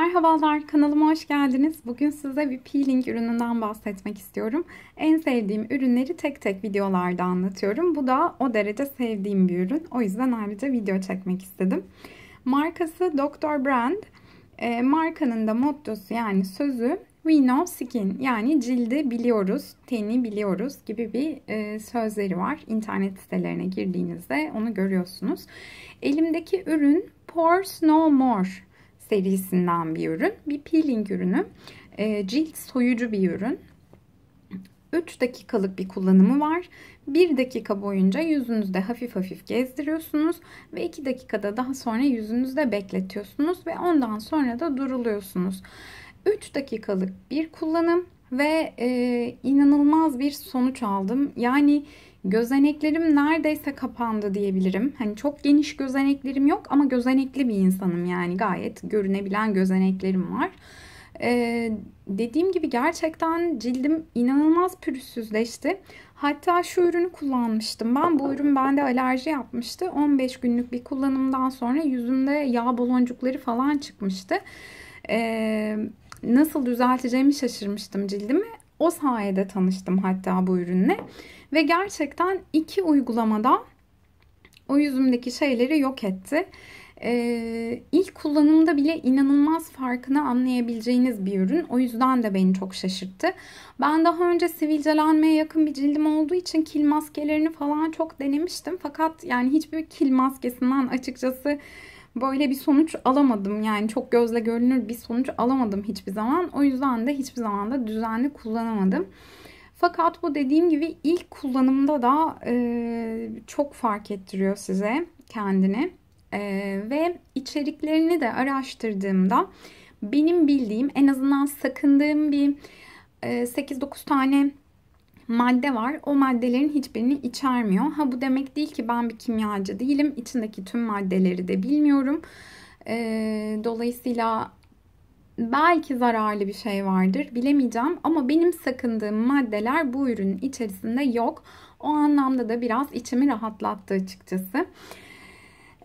Merhabalar kanalıma hoş geldiniz. Bugün size bir peeling ürününden bahsetmek istiyorum. En sevdiğim ürünleri tek tek videolarda anlatıyorum. Bu da o derece sevdiğim bir ürün. O yüzden ayrıca video çekmek istedim. Markası Dr. Brand. E, markanın da mottosu yani sözü We know skin yani cildi biliyoruz, teni biliyoruz gibi bir e, sözleri var. İnternet sitelerine girdiğinizde onu görüyorsunuz. Elimdeki ürün Pores No More serisinden bir ürün. Bir peeling ürünü. Ee, cilt soyucu bir ürün. 3 dakikalık bir kullanımı var. 1 dakika boyunca yüzünüzde hafif hafif gezdiriyorsunuz ve 2 dakikada daha sonra yüzünüzde bekletiyorsunuz ve ondan sonra da duruluyorsunuz. 3 dakikalık bir kullanım ve e, inanılmaz bir sonuç aldım. Yani Gözeneklerim neredeyse kapandı diyebilirim. Hani çok geniş gözeneklerim yok ama gözenekli bir insanım yani gayet görünebilen gözeneklerim var. Ee, dediğim gibi gerçekten cildim inanılmaz pürüzsüzleşti. Hatta şu ürünü kullanmıştım. Ben bu ürün bende alerji yapmıştı. 15 günlük bir kullanımdan sonra yüzümde yağ boloncukları falan çıkmıştı. Ee, nasıl düzelteceğimi şaşırmıştım cildimi. O sayede tanıştım hatta bu ürünle. Ve gerçekten iki uygulamada o yüzümdeki şeyleri yok etti. Ee, ilk kullanımda bile inanılmaz farkını anlayabileceğiniz bir ürün. O yüzden de beni çok şaşırttı. Ben daha önce sivilcelenmeye yakın bir cildim olduğu için kil maskelerini falan çok denemiştim. Fakat yani hiçbir kil maskesinden açıkçası böyle bir sonuç alamadım. Yani çok gözle görünür bir sonuç alamadım hiçbir zaman. O yüzden de hiçbir zaman da düzenli kullanamadım. Fakat bu dediğim gibi ilk kullanımda da e, çok fark ettiriyor size kendini. E, ve içeriklerini de araştırdığımda benim bildiğim en azından sakındığım bir 8-9 e, tane madde var. O maddelerin hiçbirini içermiyor. Ha bu demek değil ki ben bir kimyacı değilim. İçindeki tüm maddeleri de bilmiyorum. E, dolayısıyla belki zararlı bir şey vardır bilemeyeceğim ama benim sakındığım maddeler bu ürünün içerisinde yok. O anlamda da biraz içimi rahatlattı açıkçası.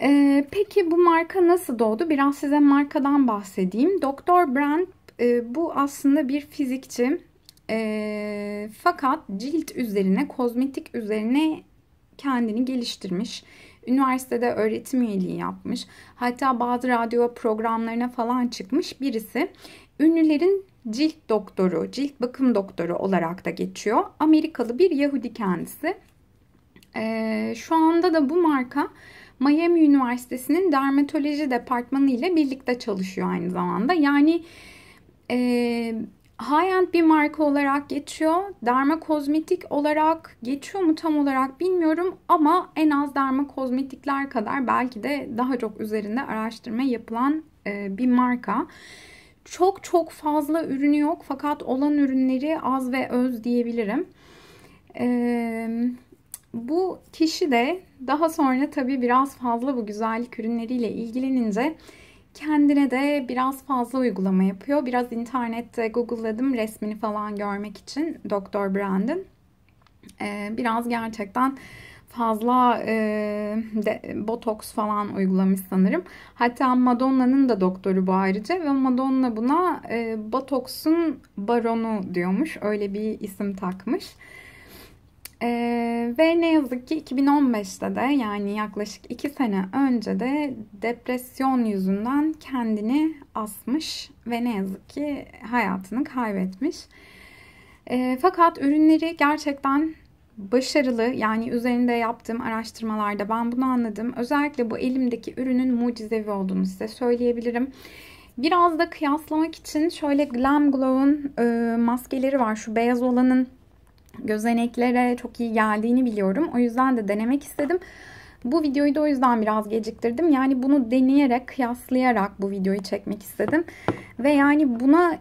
Ee, peki bu marka nasıl doğdu? Biraz size markadan bahsedeyim. Doktor Brand e, bu aslında bir fizikçi. E, fakat cilt üzerine, kozmetik üzerine kendini geliştirmiş. Üniversitede öğretim üyeliği yapmış. Hatta bazı radyo programlarına falan çıkmış birisi. Ünlülerin cilt doktoru, cilt bakım doktoru olarak da geçiyor. Amerikalı bir Yahudi kendisi. Ee, şu anda da bu marka Miami Üniversitesi'nin dermatoloji departmanı ile birlikte çalışıyor aynı zamanda. Yani e, high-end bir marka olarak geçiyor. Derma kozmetik olarak geçiyor mu tam olarak bilmiyorum ama en az derma kozmetikler kadar belki de daha çok üzerinde araştırma yapılan e, bir marka. Çok çok fazla ürünü yok fakat olan ürünleri az ve öz diyebilirim. E, bu kişi de daha sonra tabii biraz fazla bu güzellik ürünleriyle ilgilenince kendine de biraz fazla uygulama yapıyor. Biraz internette google'ladım resmini falan görmek için Doktor Brandın Ee, biraz gerçekten fazla e, de, botoks falan uygulamış sanırım. Hatta Madonna'nın da doktoru bu ayrıca ve Madonna buna e, botoksun baronu diyormuş. Öyle bir isim takmış. Ee, ve ne yazık ki 2015'te de yani yaklaşık 2 sene önce de depresyon yüzünden kendini asmış ve ne yazık ki hayatını kaybetmiş. Ee, fakat ürünleri gerçekten başarılı yani üzerinde yaptığım araştırmalarda ben bunu anladım. Özellikle bu elimdeki ürünün mucizevi olduğunu size söyleyebilirim. Biraz da kıyaslamak için şöyle Glam Glow'un e, maskeleri var. Şu beyaz olanın gözeneklere çok iyi geldiğini biliyorum. O yüzden de denemek istedim. Bu videoyu da o yüzden biraz geciktirdim. Yani bunu deneyerek, kıyaslayarak bu videoyu çekmek istedim. Ve yani buna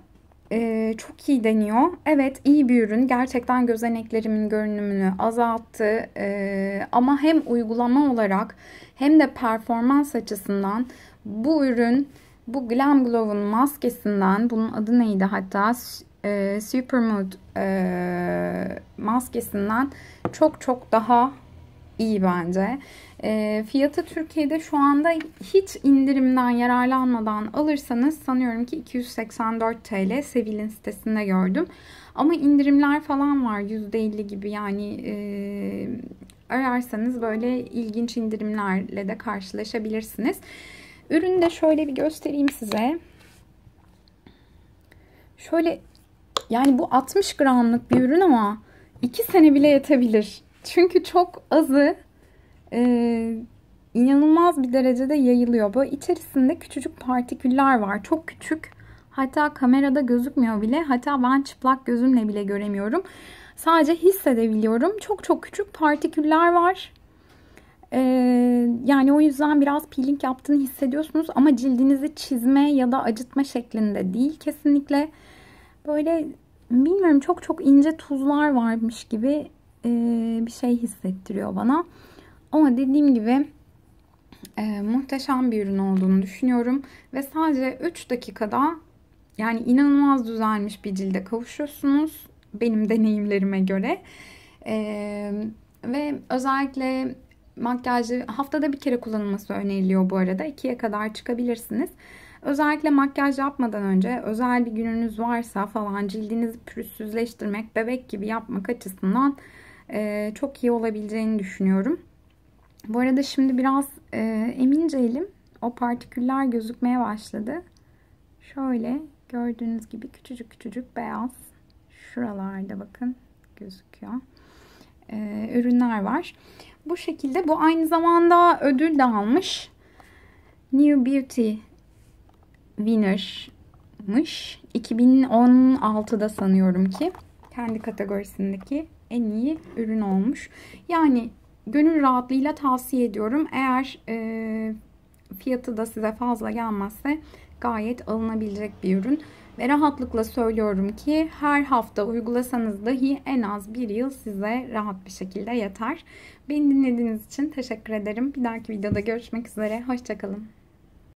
e, çok iyi deniyor. Evet iyi bir ürün. Gerçekten gözeneklerimin görünümünü azalttı. E, ama hem uygulama olarak hem de performans açısından bu ürün bu Glam Glow'un maskesinden bunun adı neydi hatta e, Supermood e, maskesinden çok çok daha iyi bence. E, fiyatı Türkiye'de şu anda hiç indirimden yararlanmadan alırsanız sanıyorum ki 284 TL Sevil'in sitesinde gördüm. Ama indirimler falan var %50 gibi yani e, ararsanız böyle ilginç indirimlerle de karşılaşabilirsiniz. Ürünü de şöyle bir göstereyim size. Şöyle yani bu 60 gramlık bir ürün ama 2 sene bile yetebilir. Çünkü çok azı e, inanılmaz bir derecede yayılıyor. Böyle içerisinde küçücük partiküller var. Çok küçük. Hatta kamerada gözükmüyor bile. Hatta ben çıplak gözümle bile göremiyorum. Sadece hissedebiliyorum. Çok çok küçük partiküller var. Ee, yani o yüzden biraz peeling yaptığını hissediyorsunuz ama cildinizi çizme ya da acıtma şeklinde değil kesinlikle. Böyle bilmiyorum çok çok ince tuzlar varmış gibi e, bir şey hissettiriyor bana. Ama dediğim gibi e, muhteşem bir ürün olduğunu düşünüyorum. Ve sadece 3 dakikada yani inanılmaz düzelmiş bir cilde kavuşuyorsunuz. Benim deneyimlerime göre. E, ve özellikle makyajı haftada bir kere kullanılması öneriliyor bu arada. 2'ye kadar çıkabilirsiniz. Özellikle makyaj yapmadan önce özel bir gününüz varsa falan cildinizi pürüzsüzleştirmek, bebek gibi yapmak açısından e, çok iyi olabileceğini düşünüyorum. Bu arada şimdi biraz e, emince elim o partiküller gözükmeye başladı. Şöyle gördüğünüz gibi küçücük küçücük beyaz şuralarda bakın gözüküyor. E, ürünler var. Bu şekilde bu aynı zamanda ödül de almış. New Beauty Winner'mış. 2016'da sanıyorum ki kendi kategorisindeki en iyi ürün olmuş. Yani gönül rahatlığıyla tavsiye ediyorum. Eğer e, fiyatı da size fazla gelmezse gayet alınabilecek bir ürün. Ve rahatlıkla söylüyorum ki her hafta uygulasanız dahi en az bir yıl size rahat bir şekilde yeter. Beni dinlediğiniz için teşekkür ederim. Bir dahaki videoda görüşmek üzere. Hoşçakalın.